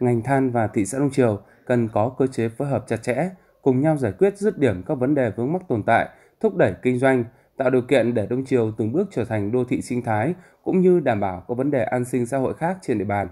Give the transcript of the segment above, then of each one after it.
ngành than và thị xã Đông Triều cần có cơ chế phối hợp chặt chẽ, cùng nhau giải quyết dứt điểm các vấn đề vướng mắc tồn tại, thúc đẩy kinh doanh, tạo điều kiện để Đông Triều từng bước trở thành đô thị sinh thái cũng như đảm bảo các vấn đề an sinh xã hội khác trên địa bàn.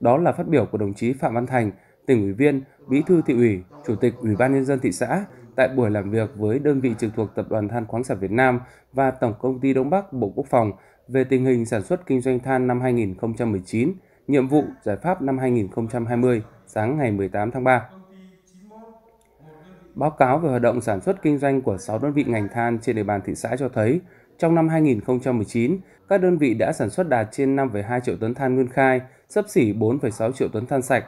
Đó là phát biểu của đồng chí Phạm Văn Thành, tỉnh ủy viên, bí thư thị ủy, chủ tịch ủy ban nhân dân thị xã tại buổi làm việc với đơn vị trực thuộc Tập đoàn Than khoáng sản Việt Nam và Tổng công ty Đông Bắc Bộ Quốc phòng về tình hình sản xuất kinh doanh than năm 2019 nhiệm vụ giải pháp năm 2020 sáng ngày 18 tháng 3. Báo cáo về hoạt động sản xuất kinh doanh của 6 đơn vị ngành than trên địa bàn thị xã cho thấy, trong năm 2019, các đơn vị đã sản xuất đạt trên 5,2 triệu tấn than nguyên khai, sấp xỉ 4,6 triệu tấn than sạch.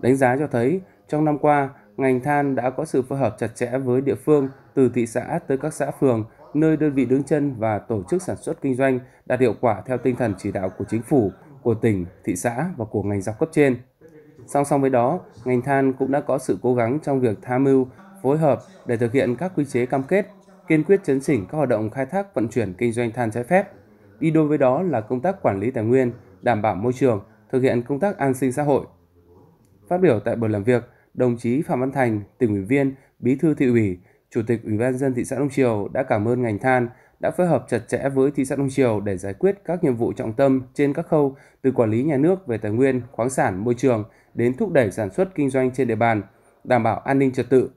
Đánh giá cho thấy, trong năm qua, ngành than đã có sự phối hợp chặt chẽ với địa phương từ thị xã tới các xã phường, nơi đơn vị đứng chân và tổ chức sản xuất kinh doanh đạt hiệu quả theo tinh thần chỉ đạo của chính phủ, của tỉnh, thị xã và của ngành dọc cấp trên. Song song với đó, ngành than cũng đã có sự cố gắng trong việc tham mưu, phối hợp để thực hiện các quy chế cam kết, kiên quyết chấn chỉnh các hoạt động khai thác vận chuyển kinh doanh than trái phép. Đi đôi với đó là công tác quản lý tài nguyên, đảm bảo môi trường, thực hiện công tác an sinh xã hội. Phát biểu tại buổi làm việc, đồng chí Phạm Văn Thành, tỉnh ủy viên, bí thư thị ủy, chủ tịch ủy ban dân thị xã Đông Triều đã cảm ơn ngành than đã phối hợp chặt chẽ với thị xã Đông Triều để giải quyết các nhiệm vụ trọng tâm trên các khâu từ quản lý nhà nước về tài nguyên, khoáng sản, môi trường đến thúc đẩy sản xuất kinh doanh trên địa bàn, đảm bảo an ninh trật tự.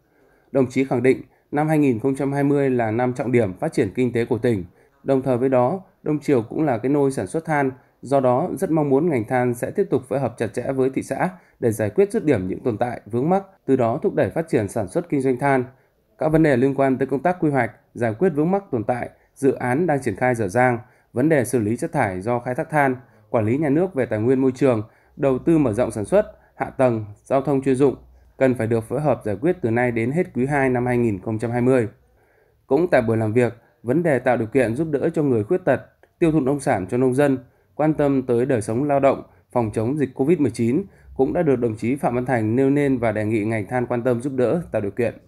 Đồng chí khẳng định năm 2020 là năm trọng điểm phát triển kinh tế của tỉnh. Đồng thời với đó, Đông Triều cũng là cái nôi sản xuất than, do đó rất mong muốn ngành than sẽ tiếp tục phối hợp chặt chẽ với thị xã để giải quyết dứt điểm những tồn tại vướng mắc, từ đó thúc đẩy phát triển sản xuất kinh doanh than. Các vấn đề liên quan tới công tác quy hoạch, giải quyết vướng mắc tồn tại dự án đang triển khai dở dang, vấn đề xử lý chất thải do khai thác than, quản lý nhà nước về tài nguyên môi trường, đầu tư mở rộng sản xuất, hạ tầng, giao thông chuyên dụng cần phải được phối hợp giải quyết từ nay đến hết quý 2 năm 2020. Cũng tại buổi làm việc, vấn đề tạo điều kiện giúp đỡ cho người khuyết tật, tiêu thụ nông sản cho nông dân, quan tâm tới đời sống lao động, phòng chống dịch COVID-19 cũng đã được đồng chí Phạm Văn Thành nêu lên và đề nghị ngành than quan tâm giúp đỡ tạo điều kiện.